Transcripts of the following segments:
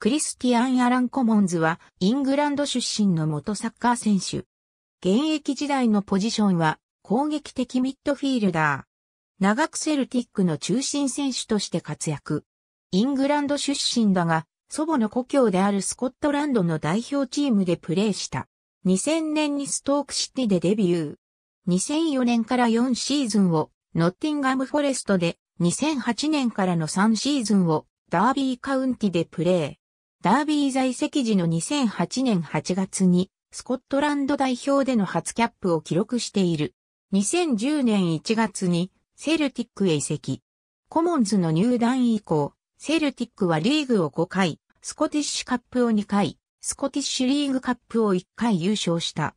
クリスティアン・アラン・コモンズは、イングランド出身の元サッカー選手。現役時代のポジションは、攻撃的ミッドフィールダー。長くセルティックの中心選手として活躍。イングランド出身だが、祖母の故郷であるスコットランドの代表チームでプレーした。2000年にストークシティでデビュー。2004年から4シーズンを、ノッティンガムフォレストで、2008年からの3シーズンを、ダービーカウンティでプレー。ダービー在籍時の2008年8月に、スコットランド代表での初キャップを記録している。2010年1月に、セルティックへ移籍。コモンズの入団以降、セルティックはリーグを5回、スコティッシュカップを2回、スコティッシュリーグカップを1回優勝した。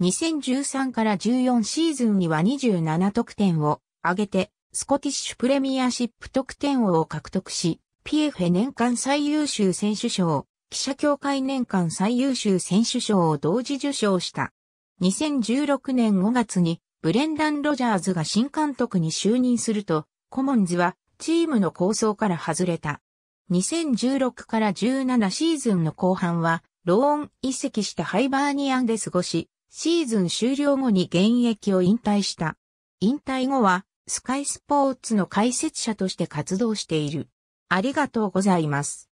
2013から14シーズンには27得点を上げて、スコティッシュプレミアシップ得点王を獲得し、ピエフェ年間最優秀選手賞、記者協会年間最優秀選手賞を同時受賞した。2016年5月にブレンダン・ロジャーズが新監督に就任すると、コモンズはチームの構想から外れた。2016から17シーズンの後半は、ローン移籍したハイバーニアンで過ごし、シーズン終了後に現役を引退した。引退後は、スカイスポーツの解説者として活動している。ありがとうございます。